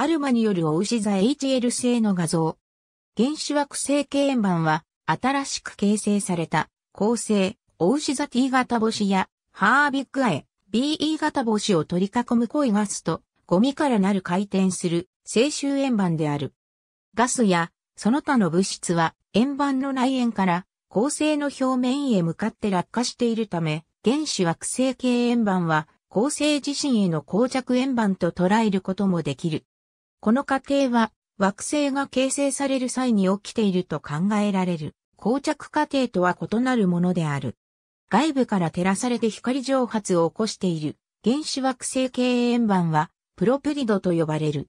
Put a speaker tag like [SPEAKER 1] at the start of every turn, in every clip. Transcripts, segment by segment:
[SPEAKER 1] アルマによるお牛座 HL 製の画像。原子惑星系円盤は、新しく形成された、恒星、お牛座 T 型星や、ハービッグアエ、BE 型星を取り囲む濃いガスと、ゴミからなる回転する、青州円盤である。ガスや、その他の物質は、円盤の内縁から、恒星の表面へ向かって落下しているため、原子惑星系円盤は、恒星自身への膠着円盤と捉えることもできる。この過程は惑星が形成される際に起きていると考えられる、膠着過程とは異なるものである。外部から照らされて光蒸発を起こしている原子惑星系円盤はプロペリドと呼ばれる。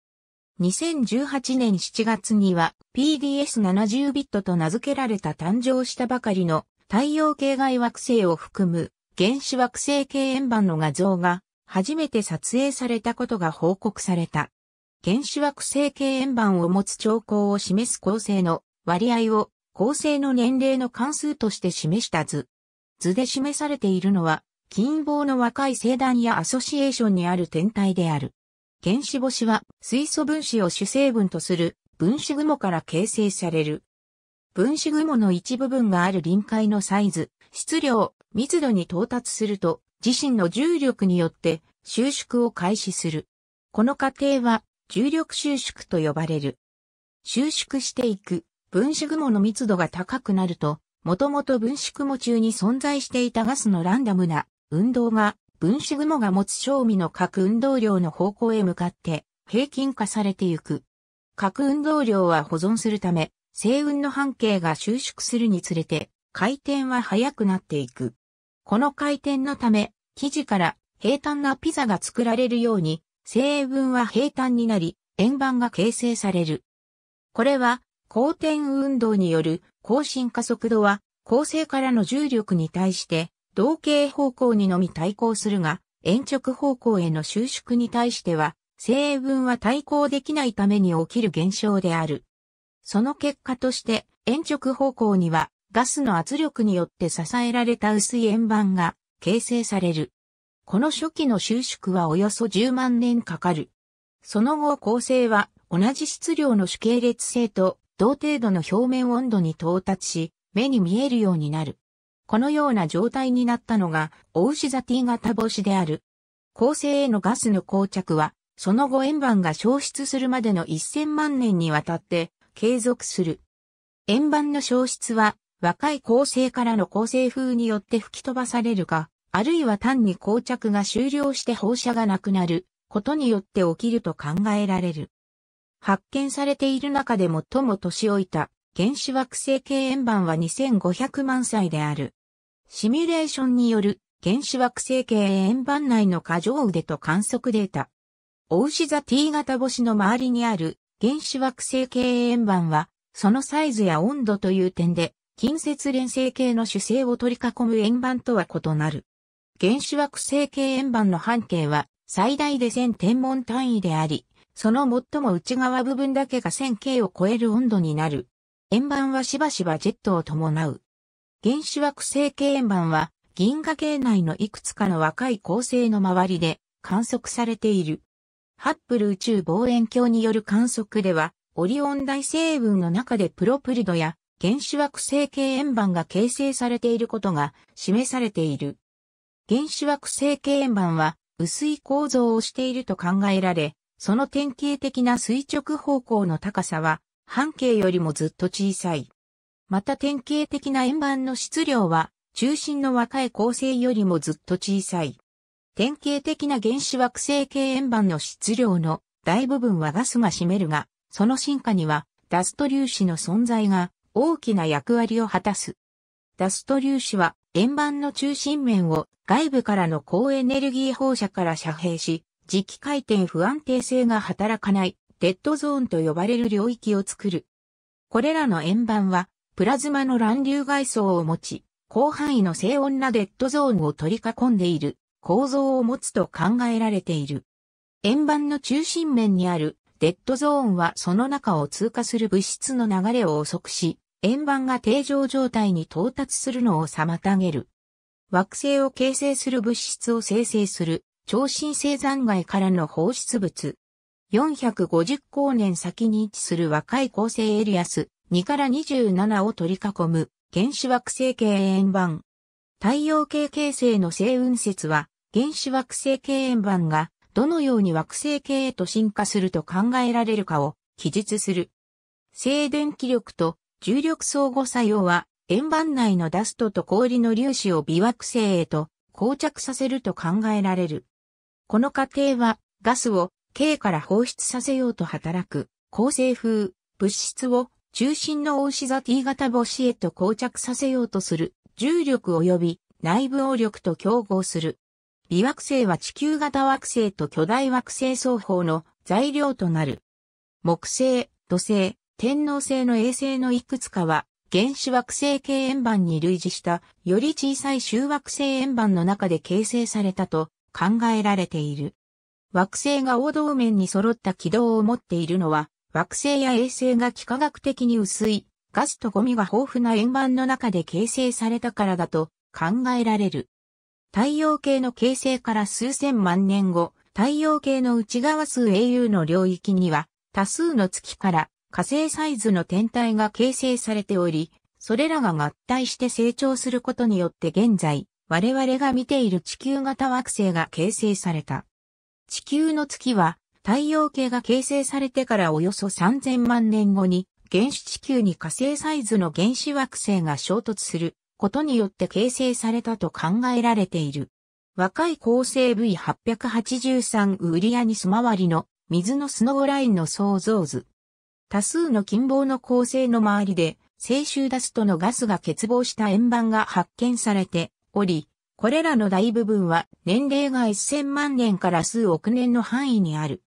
[SPEAKER 1] 2018年7月には PDS70 ビットと名付けられた誕生したばかりの太陽系外惑星を含む原子惑星系円盤の画像が初めて撮影されたことが報告された。原子惑星系円盤を持つ兆候を示す構成の割合を構成の年齢の関数として示した図。図で示されているのは、金傍の若い星団やアソシエーションにある天体である。原子星は水素分子を主成分とする分子雲から形成される。分子雲の一部分がある臨界のサイズ、質量、密度に到達すると自身の重力によって収縮を開始する。この過程は重力収縮と呼ばれる。収縮していく分子雲の密度が高くなると、もともと分子雲中に存在していたガスのランダムな運動が分子雲が持つ正味の核運動量の方向へ向かって平均化されてゆく。核運動量は保存するため、星雲の半径が収縮するにつれて回転は速くなっていく。この回転のため、生地から平坦なピザが作られるように西分は平坦になり、円盤が形成される。これは、公転運動による更新加速度は、構成からの重力に対して、同型方向にのみ対抗するが、延直方向への収縮に対しては、成分は対抗できないために起きる現象である。その結果として、延直方向には、ガスの圧力によって支えられた薄い円盤が形成される。この初期の収縮はおよそ10万年かかる。その後恒星は同じ質量の主系列性と同程度の表面温度に到達し、目に見えるようになる。このような状態になったのが、オウシザティ型星である。恒星へのガスの膠着は、その後円盤が消失するまでの1000万年にわたって継続する。円盤の消失は、若い恒星からの恒星風によって吹き飛ばされるが、あるいは単に膠着が終了して放射がなくなることによって起きると考えられる。発見されている中で最も年老いた原子惑星系円盤は2500万歳である。シミュレーションによる原子惑星系円盤内の過剰腕と観測データ。大牛座 T 型星の周りにある原子惑星系円盤は、そのサイズや温度という点で、近接連星系の主星を取り囲む円盤とは異なる。原子惑星系円盤の半径は最大で1000天文単位であり、その最も内側部分だけが 1000K を超える温度になる。円盤はしばしばジェットを伴う。原子惑星系円盤は銀河系内のいくつかの若い恒星の周りで観測されている。ハッブル宇宙望遠鏡による観測では、オリオン大星雲の中でプロプリドや原子惑星系円盤が形成されていることが示されている。原子惑星系円盤は薄い構造をしていると考えられ、その典型的な垂直方向の高さは半径よりもずっと小さい。また典型的な円盤の質量は中心の若い構成よりもずっと小さい。典型的な原子惑星系円盤の質量の大部分はガスが占めるが、その進化にはダスト粒子の存在が大きな役割を果たす。ダスト粒子は円盤の中心面を外部からの高エネルギー放射から遮蔽し、磁気回転不安定性が働かないデッドゾーンと呼ばれる領域を作る。これらの円盤はプラズマの乱流外装を持ち、広範囲の静音なデッドゾーンを取り囲んでいる構造を持つと考えられている。円盤の中心面にあるデッドゾーンはその中を通過する物質の流れを遅くし、円盤が定常状態に到達するのを妨げる。惑星を形成する物質を生成する超新星残骸からの放出物。450光年先に位置する若い恒星エリアス2から27を取り囲む原子惑星系円盤。太陽系形成の星雲説は原子惑星系円盤がどのように惑星系へと進化すると考えられるかを記述する。静電気力と重力相互作用は、円盤内のダストと氷の粒子を微惑星へと膠着させると考えられる。この過程は、ガスを K から放出させようと働く、構成風、物質を中心の大志座 T 型星へと膠着させようとする、重力及び内部応力と競合する。微惑星は地球型惑星と巨大惑星双方の材料となる。木星、土星、天皇星の衛星のいくつかは、原子惑星系円盤に類似した、より小さい周惑星円盤の中で形成されたと考えられている。惑星が王道面に揃った軌道を持っているのは、惑星や衛星が幾何学的に薄い、ガスとゴミが豊富な円盤の中で形成されたからだと考えられる。太陽系の形成から数千万年後、太陽系の内側数 au の領域には、多数の月から火星サイズの天体が形成されており、それらが合体して成長することによって現在、我々が見ている地球型惑星が形成された。地球の月は、太陽系が形成されてからおよそ3000万年後に、原始地球に火星サイズの原始惑星が衝突することによって形成されたと考えられている。若い恒星 V883 ウリアニス周りの水のスノーラインの創造図。多数の近傍の構成の周りで、青州ダストのガスが欠乏した円盤が発見されており、これらの大部分は年齢が1000万年から数億年の範囲にある。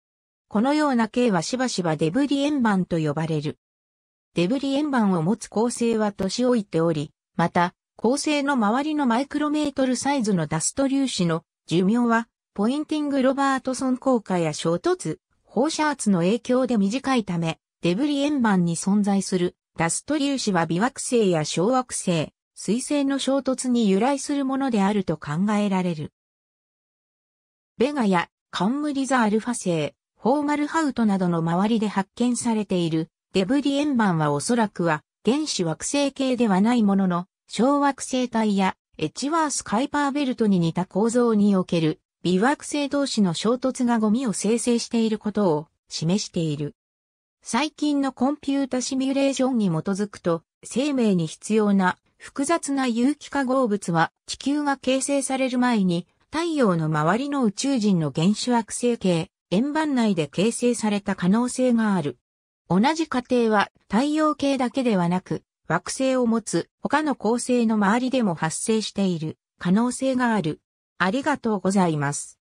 [SPEAKER 1] このような形はしばしばデブリ円盤と呼ばれる。デブリ円盤を持つ構成は年老いており、また、構成の周りのマイクロメートルサイズのダスト粒子の寿命は、ポインティング・ロバートソン効果や衝突、放射圧の影響で短いため、デブリ円盤に存在するダスト粒子は微惑星や小惑星、水星の衝突に由来するものであると考えられる。ベガやカンムリザアルファ星、フォーマルハウトなどの周りで発見されているデブリ円盤はおそらくは原子惑星系ではないものの小惑星帯やエチワース・カイパーベルトに似た構造における微惑星同士の衝突がゴミを生成していることを示している。最近のコンピュータシミュレーションに基づくと、生命に必要な複雑な有機化合物は地球が形成される前に太陽の周りの宇宙人の原子惑星系、円盤内で形成された可能性がある。同じ過程は太陽系だけではなく、惑星を持つ他の恒星の周りでも発生している可能性がある。ありがとうございます。